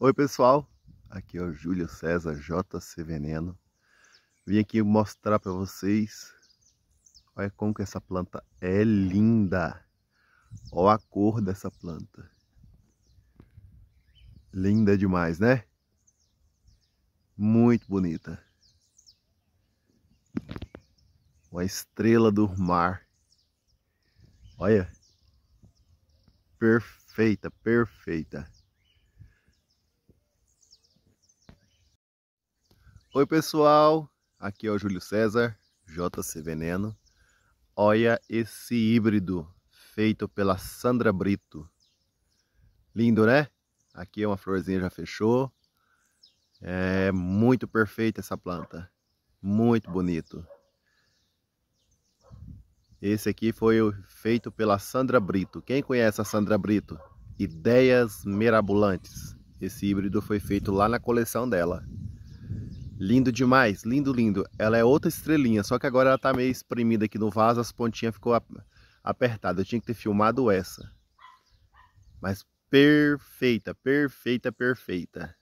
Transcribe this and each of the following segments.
Oi pessoal, aqui é o Júlio César JC Veneno. Vim aqui mostrar para vocês olha como que essa planta é linda. Olha a cor dessa planta. Linda demais, né? Muito bonita. Uma estrela do mar. Olha. Perfeita, perfeita. Oi pessoal, aqui é o Júlio César, JC Veneno. Olha esse híbrido feito pela Sandra Brito. Lindo, né? Aqui é uma florzinha já fechou. É muito perfeita essa planta. Muito bonito. Esse aqui foi feito pela Sandra Brito. Quem conhece a Sandra Brito? Ideias Mirabolantes. Esse híbrido foi feito lá na coleção dela. Lindo demais, lindo, lindo. Ela é outra estrelinha, só que agora ela tá meio espremida aqui no vaso, as pontinhas ficou apertada. Eu tinha que ter filmado essa. Mas perfeita, perfeita, perfeita.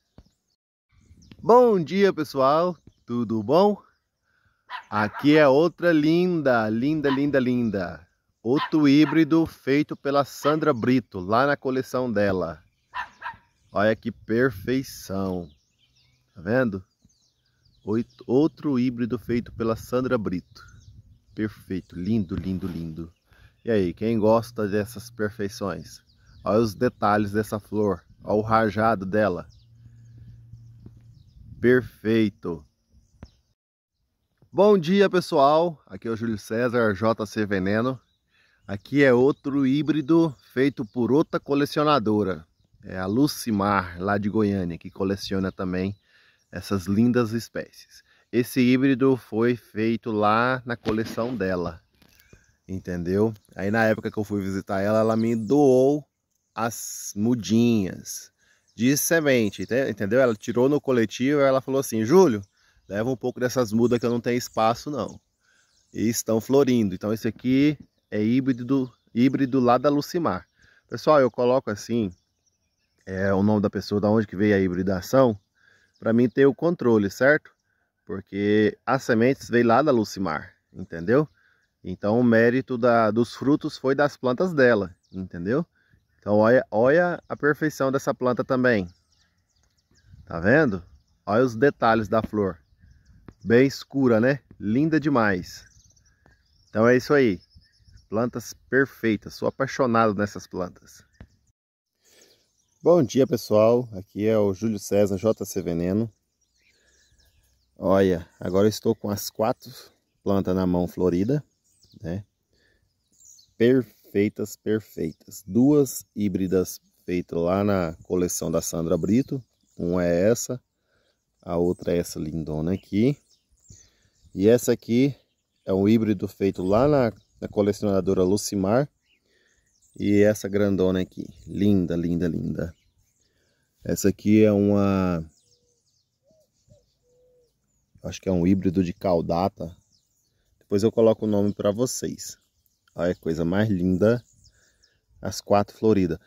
Bom dia, pessoal. Tudo bom? Aqui é outra linda, linda, linda, linda. Outro híbrido feito pela Sandra Brito, lá na coleção dela. Olha que perfeição. Tá vendo? Outro híbrido feito pela Sandra Brito. Perfeito, lindo, lindo, lindo. E aí, quem gosta dessas perfeições? Olha os detalhes dessa flor, olha o rajado dela. Perfeito. Bom dia, pessoal. Aqui é o Júlio César, JC Veneno. Aqui é outro híbrido feito por outra colecionadora. É a Lucimar, lá de Goiânia, que coleciona também essas lindas espécies. Esse híbrido foi feito lá na coleção dela, entendeu? Aí na época que eu fui visitar ela, ela me doou as mudinhas de semente, entendeu? Ela tirou no coletivo e ela falou assim, Júlio, leva um pouco dessas mudas que eu não tenho espaço não. E estão florindo. Então esse aqui é híbrido, híbrido lá da Lucimar. Pessoal, eu coloco assim é, o nome da pessoa, da onde que veio a hibridação, para mim ter o controle, certo? Porque as sementes veio lá da Lucimar, entendeu? Então o mérito da, dos frutos foi das plantas dela, entendeu? Então olha, olha a perfeição dessa planta também. Tá vendo? Olha os detalhes da flor. Bem escura, né? Linda demais. Então é isso aí. Plantas perfeitas. Sou apaixonado nessas plantas. Bom dia pessoal, aqui é o Júlio César JC Veneno. Olha, agora estou com as quatro plantas na mão florida, né? Perfeitas, perfeitas. Duas híbridas feitas lá na coleção da Sandra Brito. Uma é essa, a outra é essa lindona aqui. E essa aqui é um híbrido feito lá na, na colecionadora Lucimar e essa grandona aqui, linda, linda, linda. Essa aqui é uma... Acho que é um híbrido de caudata. Depois eu coloco o nome para vocês. Olha coisa mais linda. As quatro floridas.